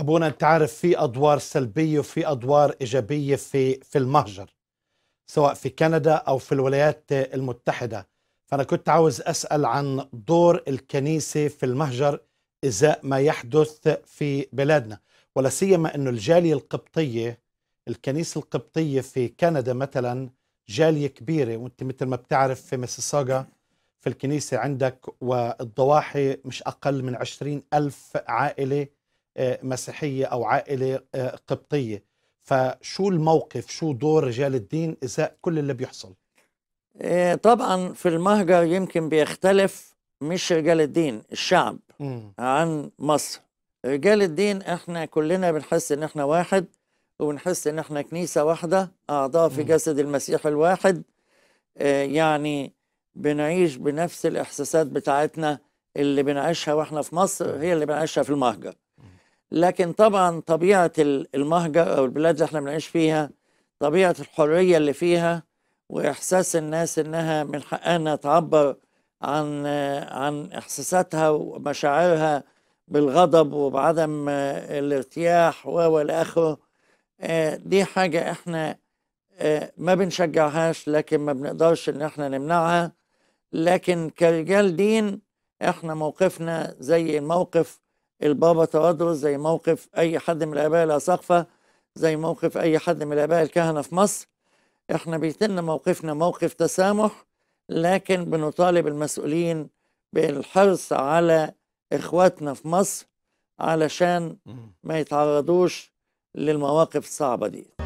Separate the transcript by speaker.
Speaker 1: ابونا انت عارف في ادوار سلبيه وفي ادوار ايجابيه في في المهجر سواء في كندا او في الولايات المتحده فانا كنت عاوز اسال عن دور الكنيسه في المهجر ازاء ما يحدث في بلادنا ولا سيما انه الجاليه القبطيه الكنيسه القبطيه في كندا مثلا جاليه كبيره وانت مثل ما بتعرف في ميسيساغا في الكنيسه عندك والضواحي مش اقل من عشرين الف عائله آه، مسيحيه او عائله آه، قبطيه فشو الموقف شو دور رجال الدين ازاء كل اللي بيحصل آه، طبعا في المهجر يمكن بيختلف
Speaker 2: مش رجال الدين الشعب م. عن مصر رجال الدين احنا كلنا بنحس ان احنا واحد وبنحس ان احنا كنيسه واحده اعضاء في جسد المسيح الواحد يعني بنعيش بنفس الاحساسات بتاعتنا اللي بنعيشها واحنا في مصر هي اللي بنعيشها في المهجر لكن طبعا طبيعه المهجر او البلاد اللي احنا بنعيش فيها طبيعه الحريه اللي فيها واحساس الناس انها من حقها انها تعبر عن عن احساساتها ومشاعرها بالغضب وبعدم الارتياح والى اخره آه، دي حاجه احنا آه، ما بنشجعهاش لكن ما بنقدرش ان احنا نمنعها لكن كرجال دين احنا موقفنا زي الموقف البابا تواضعه زي موقف أي حد من الآباء الأساقفة زي موقف أي حد من الآباء الكهنة في مصر إحنا بيتم موقفنا موقف تسامح لكن بنطالب المسؤولين بالحرص على إخواتنا في مصر علشان ما يتعرضوش للمواقف الصعبة دي